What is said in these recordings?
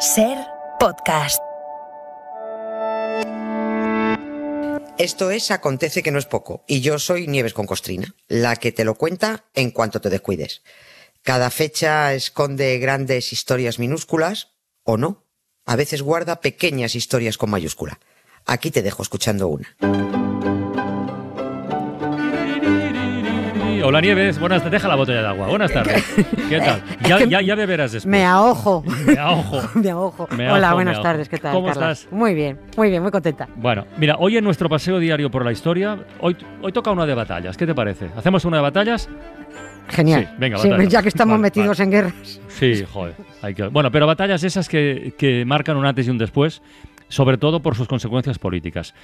Ser podcast. Esto es Acontece que no es poco, y yo soy Nieves con Costrina, la que te lo cuenta en cuanto te descuides. Cada fecha esconde grandes historias minúsculas, o no. A veces guarda pequeñas historias con mayúscula. Aquí te dejo escuchando una. Hola, Nieves, buenas Deja la botella de agua. Buenas tardes. ¿Qué eh, tal? Ya, ya, beberás después. Me ahojo. me ahojo. me hola, buenas tardes. ¿Qué tal? ¿Cómo estás? Muy bien, muy bien, muy contenta. Bueno, mira, hoy en nuestro paseo diario por la historia, hoy, hoy toca una de batallas. ¿Qué te parece? ¿Hacemos una de batallas? Genial. venga, ya que estamos metidos en guerras. Sí, joder. Hay que... Bueno, pero batallas esas que, marcan un antes y un después, sobre todo por sus consecuencias políticas.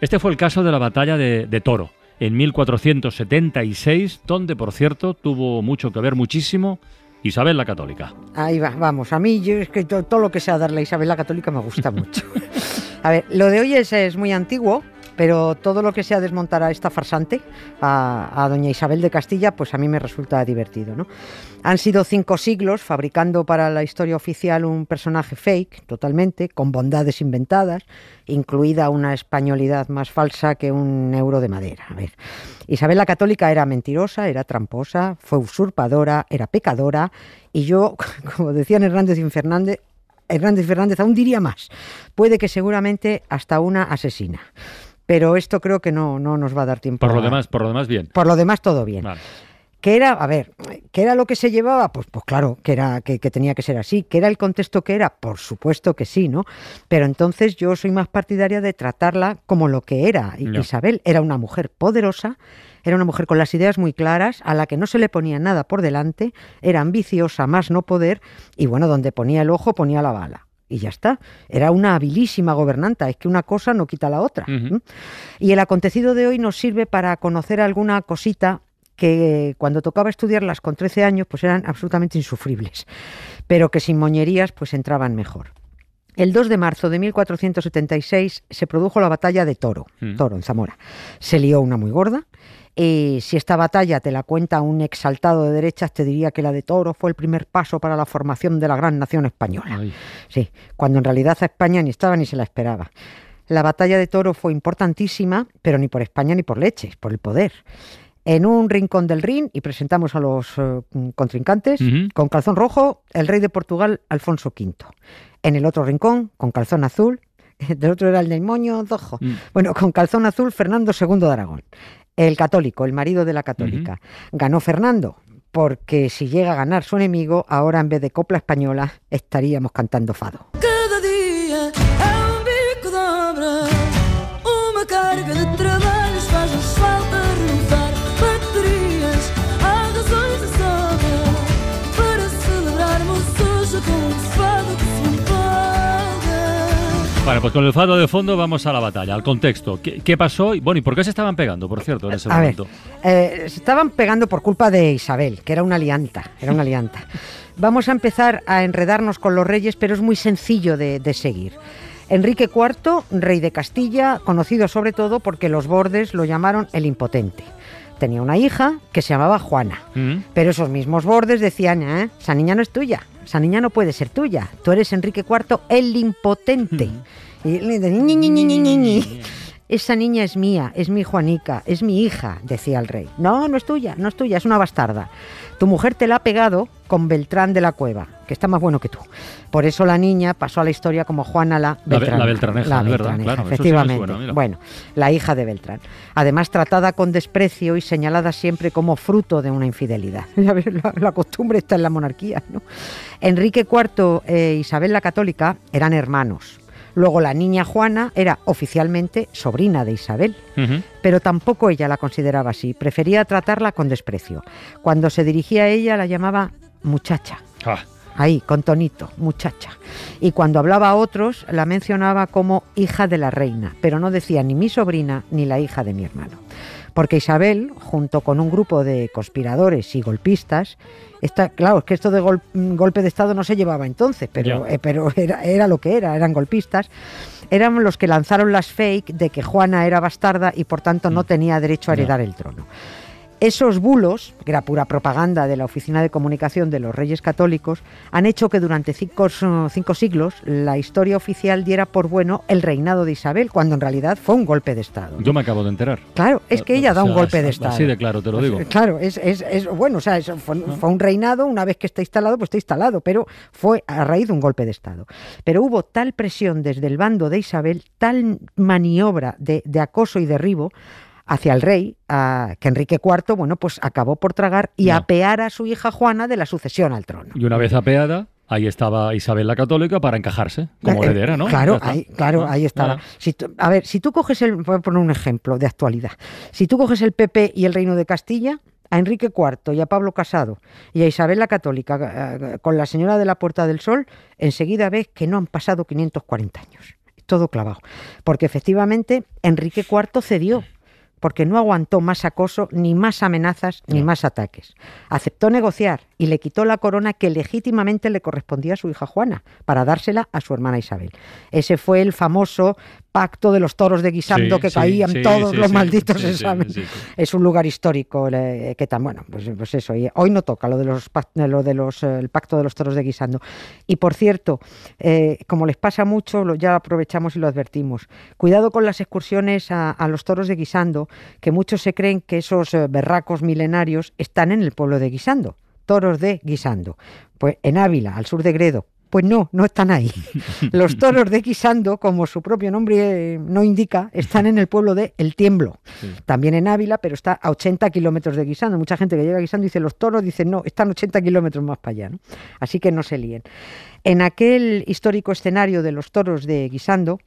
Este fue el caso de la batalla de Toro en 1476, donde, por cierto, tuvo mucho que ver muchísimo Isabel la Católica. Ahí va, vamos. A mí, es que todo, lo que sea darle a Isabel la Católica me gusta mucho. a ver, lo de hoy es, es muy antiguo pero todo lo que sea desmontar a esta farsante, a, doña Isabel de Castilla, pues a mí me resulta divertido. ¿no? Han sido cinco siglos fabricando para la historia oficial un personaje fake, totalmente, con bondades inventadas, incluida una españolidad más falsa que un euro de madera. Isabel la Católica era mentirosa, era tramposa, fue usurpadora, era pecadora, y yo, como decían Hernández y Fernández, Hernández Fernández aún diría más. Puede que seguramente hasta una asesina pero esto creo que no, no nos va a dar tiempo. Por lo demás, por lo demás bien. Por lo demás todo bien. Vale. ¿Qué era, a ver, qué era lo que se llevaba? Pues, pues claro, que, era, que, tenía que ser así. ¿Qué era el contexto que era? Por supuesto que sí, ¿no? Pero entonces yo soy más partidaria de tratarla como lo que era. y Isabel era una mujer poderosa, era una mujer con las ideas muy claras, a la que no se le ponía nada por delante, era ambiciosa, más no poder, y bueno, donde ponía el ojo ponía la bala y ya está. Era una habilísima gobernanta, es que una cosa no quita la otra. Y el acontecido de hoy nos sirve para conocer alguna cosita que cuando tocaba estudiarlas con 13 años pues eran absolutamente insufribles, pero que sin moñerías pues entraban mejor. El 2 de marzo de 1476 se produjo la batalla de Toro, mm. Toro en Zamora. Se lió una muy gorda eh, si esta batalla te la cuenta un exaltado de derechas, te diría que la de Toro fue el primer paso para la formación de la gran nación española. Sí, cuando en realidad a España ni estaba ni se la esperaba. La batalla de Toro fue importantísima, pero ni por España ni por leches, por el poder en un rincón del Rin y presentamos a los eh, contrincantes. Con calzón rojo, el rey de Portugal, Alfonso V. En el otro rincón, con calzón azul, del otro era el del dojo. Mm. Bueno, con calzón azul, Fernando II de Aragón el católico, el marido de la católica. Ganó Fernando, porque si llega a ganar su enemigo, ahora en vez de copla española estaríamos cantando fado. pues con el fado de fondo vamos a la batalla, al contexto. ¿Qué, pasó? Y, bueno, ¿y por qué se estaban pegando, por cierto, en ese momento? Eh, se estaban pegando por culpa de Isabel, que era una alianta, era una alianta. vamos a empezar a enredarnos con los reyes, pero es muy sencillo de, seguir. Enrique IV, rey de Castilla, conocido sobre todo porque los bordes lo llamaron el impotente tenía una hija que se llamaba Juana. Mm. Pero esos mismos bordes decían, eh, esa niña no es tuya, esa niña no puede ser tuya. Tú eres Enrique IV el impotente. y esa niña es mía, es mi Juanica, es mi hija, decía el rey. No, no es tuya, no es tuya, es una bastarda. Tu mujer te la ha pegado con Beltrán de la Cueva que está más bueno que tú. Por eso la niña pasó a la historia como Juana la Beltrán. La, Beltraneja, verdad, claro, efectivamente. bueno, la hija de Beltrán. Además, tratada con desprecio y señalada siempre como fruto de una infidelidad. La, la costumbre está en la monarquía. ¿no? Enrique IV e eh, Isabel la Católica eran hermanos. Luego la niña Juana era oficialmente sobrina de Isabel, pero tampoco ella la consideraba así, prefería tratarla con desprecio. Cuando se dirigía a ella la llamaba muchacha. Ah ahí, con tonito, muchacha. Y cuando hablaba a otros, la mencionaba como hija de la reina, pero no decía ni mi sobrina ni la hija de mi hermano. Porque Isabel, junto con un grupo de conspiradores y golpistas, está, claro, es que esto de mm, golpe de Estado no se llevaba entonces, eh, pero, era, era lo que era, eran golpistas, eran los que lanzaron las fake de que Juana era bastarda y por tanto no mm. tenía derecho a heredar el trono. Esos bulos, que era pura propaganda de la Oficina de Comunicación de los Reyes Católicos, han hecho que durante cinco, siglos la historia oficial diera por bueno el reinado de Isabel, cuando en realidad fue un golpe de Estado. Yo me acabo de enterar. Claro, es que ah, ella da un golpe de Estado. Así de claro, te lo pues, digo. Claro, es, bueno, o sea, ah. fue, un reinado, una vez que está instalado, pues está instalado, pero fue a raíz de un golpe de Estado. Pero hubo tal presión desde el bando de Isabel, tal maniobra de acoso y derribo, hacia el rey, que Enrique IV, bueno, pues acabó por tragar y apear a su hija Juana de la sucesión al trono. Y una vez apeada, ahí estaba Isabel la Católica para encajarse como eh, eh, heredera, ¿no? Claro, ahí, claro, ah, ahí estaba. a ver, si tú coges el, voy a poner un ejemplo de actualidad. Si tú coges el PP y el Reino de Castilla, a Enrique IV y a Pablo Casado y a Isabel la Católica eh, con la señora de la Puerta del Sol, enseguida ves que no han pasado 540 años. Todo clavado. Porque efectivamente Enrique IV cedió porque no aguantó más acoso, ni más amenazas, ni más ataques. Aceptó negociar y le quitó la corona que legítimamente le correspondía a su hija Juana para dársela a su hermana Isabel. Ese fue el famoso pacto de los toros de guisando que caían todos los malditos exámenes. Es un lugar histórico eh, que tan bueno, pues, pues eso. hoy no toca lo de los eh, el pacto de los toros de guisando. Y por cierto, eh, como les pasa mucho, lo, ya aprovechamos y lo advertimos. Cuidado con las excursiones a los toros de guisando que muchos se creen que esos eh, berracos milenarios están en el pueblo de Guisando, toros de Guisando. Pues en Ávila, al sur de Gredo, pues no, no están ahí. Los toros de Guisando, como su propio nombre eh, no indica, están en el pueblo de El Tiemblo, también en Ávila, pero está a 80 kilómetros de Guisando. Mucha gente que llega a Guisando dice los toros, dicen no, están 80 kilómetros más para allá. Así que no se líen. En aquel histórico escenario de los toros de Guisando,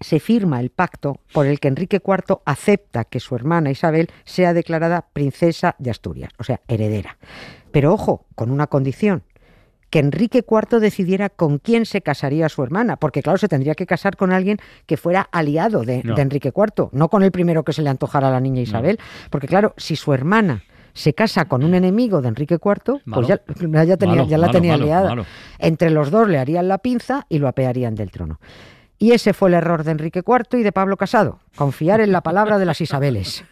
se firma el pacto por el que Enrique IV acepta que su hermana Isabel sea declarada princesa de Asturias, o sea, heredera. Pero ojo, con una condición, que Enrique IV decidiera con quién se casaría su hermana, porque claro, se tendría que casar con alguien que fuera aliado de, Enrique IV, no con el primero que se le antojara a la niña Isabel, porque claro, si su hermana se casa con un enemigo de Enrique IV, pues ya, la tenía aliada. Entre los dos le harían la pinza y lo apearían del trono. Y ese fue el error de Enrique IV y de Pablo Casado, confiar en la palabra de las Isabeles.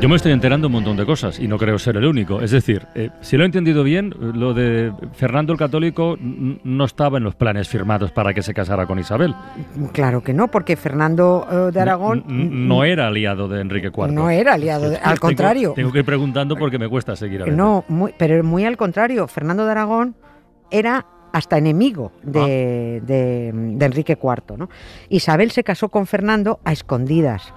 Yo me estoy enterando un montón de cosas y no creo ser el único. Es decir, eh, si lo he entendido bien, lo de Fernando el Católico no estaba en los planes firmados para que se casara con Isabel. Claro que no, porque Fernando eh, de Aragón... No, era aliado de Enrique IV. No era aliado, al contrario. Tengo, que ir preguntando porque me cuesta seguir. hablando. No, pero muy al contrario. Fernando de Aragón era hasta enemigo de, ah. Enrique IV. Isabel se casó con Fernando a escondidas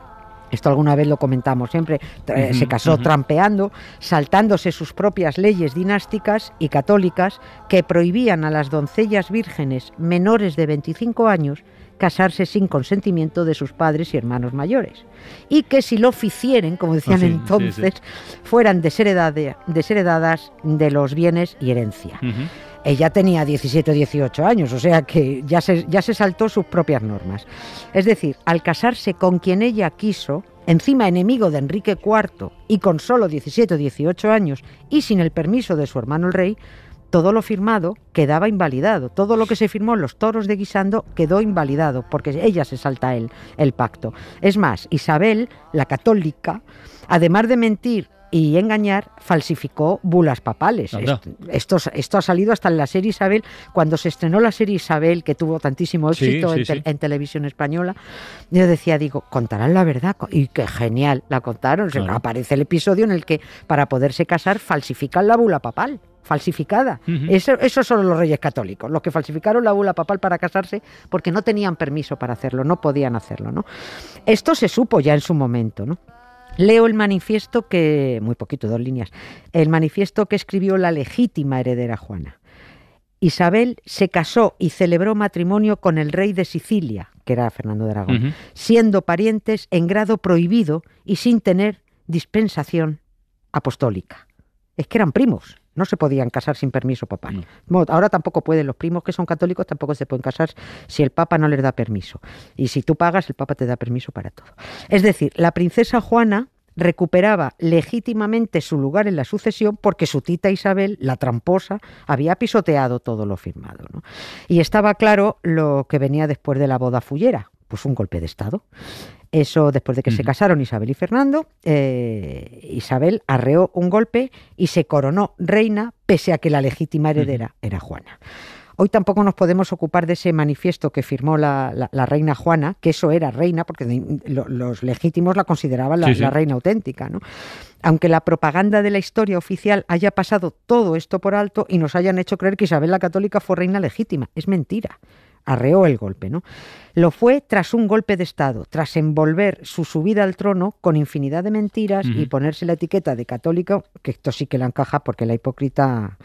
esto alguna vez lo comentamos siempre, eh, se casó trampeando, saltándose sus propias leyes dinásticas y católicas que prohibían a las doncellas vírgenes menores de 25 años casarse sin consentimiento de sus padres y hermanos mayores. Y que si lo ficieren, como decían ah, entonces, fueran desheredadas de los bienes y herencia. Ella tenía 17 o 18 años, o sea que ya ya se saltó sus propias normas. Es decir, al casarse con quien ella quiso, encima enemigo de Enrique IV y con solo 17 o 18 años y sin el permiso de su hermano el rey, todo lo firmado quedaba invalidado. Todo lo que se firmó en los toros de Guisando quedó invalidado, porque ella se salta el, el pacto. Es más, Isabel, la católica, además de mentir y engañar falsificó bulas papales. Esto, ha salido hasta en la serie Isabel, cuando se estrenó la serie Isabel, que tuvo tantísimo éxito en, televisión española, yo decía, digo, contarán la verdad. Y qué genial, la contaron. Aparece el episodio en el que para poderse casar falsifican la bula papal falsificada. eso, son los reyes católicos, los que falsificaron la bula papal para casarse porque no tenían permiso para hacerlo, no podían hacerlo. ¿no? Esto se supo ya en su momento. ¿no? Leo el manifiesto que, muy poquito, dos líneas, el manifiesto que escribió la legítima heredera Juana. Isabel se casó y celebró matrimonio con el rey de Sicilia, que era Fernando de Aragón, siendo parientes en grado prohibido y sin tener dispensación apostólica. Es que eran primos. No se podían casar sin permiso papal. Ahora tampoco pueden, los primos que son católicos tampoco se pueden casar si el papa no les da permiso. Y si tú pagas, el papa te da permiso para todo. Es decir, la princesa Juana recuperaba legítimamente su lugar en la sucesión porque su tita Isabel, la tramposa, había pisoteado todo lo firmado. Y estaba claro lo que venía después de la boda fullera, pues un golpe de Estado. Eso después de que se casaron Isabel y Fernando, eh, Isabel arreó un golpe y se coronó reina pese a que la legítima heredera era Juana. Hoy tampoco nos podemos ocupar de ese manifiesto que firmó la, reina Juana, que eso era reina, porque los legítimos la consideraban la, la reina auténtica. ¿no? Aunque la propaganda de la historia oficial haya pasado todo esto por alto y nos hayan hecho creer que Isabel la Católica fue reina legítima, es mentira arreó el golpe. ¿no? Lo fue tras un golpe de Estado, tras envolver su subida al trono con infinidad de mentiras y ponerse la etiqueta de católico, que esto sí que la encaja porque la hipócrita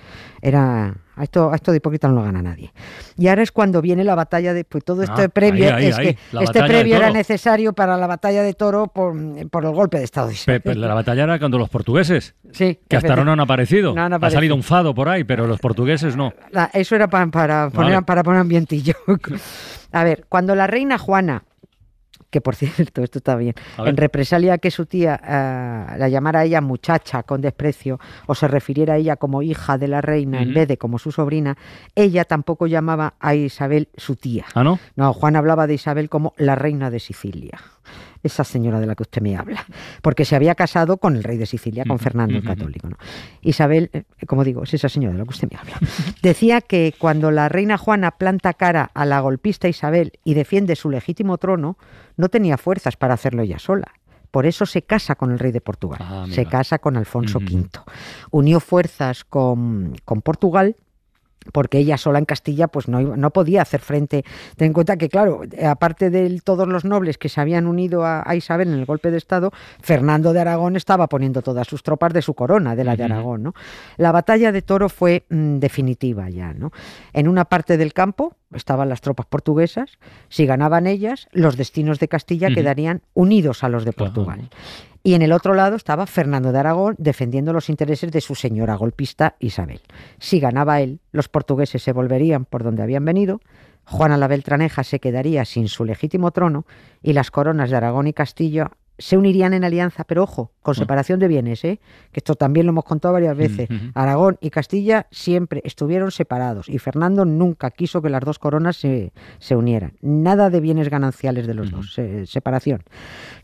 era a esto, de hipócrita no lo gana nadie. Y ahora es cuando viene la batalla de. Pues todo esto ah, previo este previo era necesario para la batalla de toro por, el golpe de Estado. la batalla era cuando los portugueses. Sí. Que hasta ahora no han aparecido. Ha salido un fado por ahí, pero los portugueses no. eso era para, poner, para poner ambientillo. a ver, cuando la reina Juana que por cierto, esto está bien, en represalia que su tía eh, la llamara a ella muchacha con desprecio o se refiriera a ella como hija de la reina en vez de como su sobrina, ella tampoco llamaba a Isabel su tía. Ah, no? No, Juan hablaba de Isabel como la reina de Sicilia esa señora de la que usted me habla, porque se había casado con el rey de Sicilia, con Fernando el Católico. Isabel, eh, como digo, es esa señora de la que usted me habla. Decía que cuando la reina Juana planta cara a la golpista Isabel y defiende su legítimo trono, no tenía fuerzas para hacerlo ella sola. Por eso se casa con el rey de Portugal, ah, se casa con Alfonso V. Unió fuerzas con, con Portugal porque ella sola en Castilla pues no, no, podía hacer frente. Ten en cuenta que, claro, aparte de todos los nobles que se habían unido a, Isabel en el golpe de Estado, Fernando de Aragón estaba poniendo todas sus tropas de su corona, de la de Aragón. ¿no? La batalla de Toro fue mm, definitiva ya. ¿no? En una parte del campo estaban las tropas portuguesas, si ganaban ellas, los destinos de Castilla quedarían unidos a los de Portugal y en el otro lado estaba Fernando de Aragón defendiendo los intereses de su señora golpista Isabel. Si ganaba él, los portugueses se volverían por donde habían venido, Juana la Beltraneja se quedaría sin su legítimo trono y las coronas de Aragón y Castilla se unirían en alianza, pero ojo, con mm. separación de bienes, ¿eh? que esto también lo hemos contado varias mm, veces. Aragón y Castilla siempre estuvieron separados y Fernando nunca quiso que las dos coronas se, unieran. Nada de bienes gananciales de los dos, eh, separación.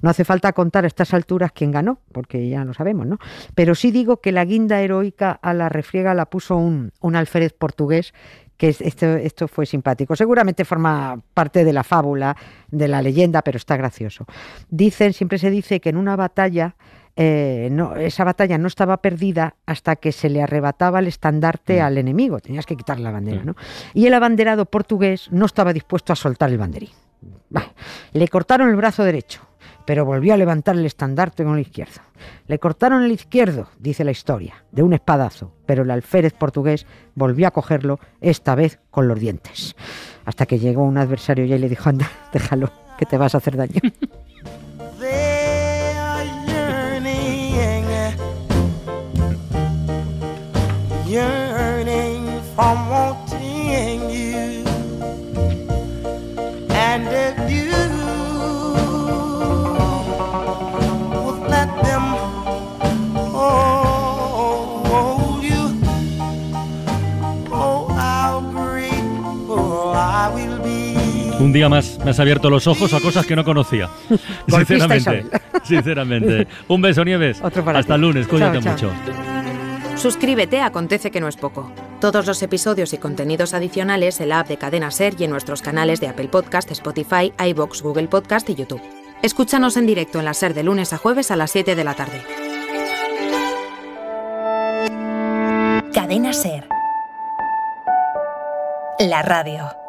No hace falta contar a estas alturas quién ganó, porque ya lo sabemos, ¿no? Pero sí digo que la guinda heroica a la refriega la puso un, un alférez portugués que esto, esto fue simpático. Seguramente forma parte de la fábula, de la leyenda, pero está gracioso. Dicen, siempre se dice que en una batalla eh, esa batalla no estaba perdida hasta que se le arrebataba el estandarte mm. al enemigo. Tenías que quitar la bandera, mm. ¿no? Y el abanderado portugués no estaba dispuesto a soltar el banderín. le cortaron el brazo derecho pero volvió a levantar el estandarte con el izquierdo. Le cortaron el izquierdo, dice la historia, de un espadazo, pero el alférez portugués volvió a cogerlo, esta vez con los dientes. Hasta que llegó un adversario y le dijo, anda, déjalo, que te vas a hacer daño. Me has abierto los ojos a cosas que no conocía. sinceramente. Sinceramente. Un beso, Nieves. Hasta el lunes. Cuídate mucho. Suscríbete, acontece que no es poco. Todos los episodios y contenidos adicionales en la app de Cadena Ser y en nuestros canales de Apple Podcast, Spotify, iBox, Google Podcast y YouTube. Escúchanos en directo en la Ser de lunes a jueves a las 7 de la tarde. Cadena Ser. La radio.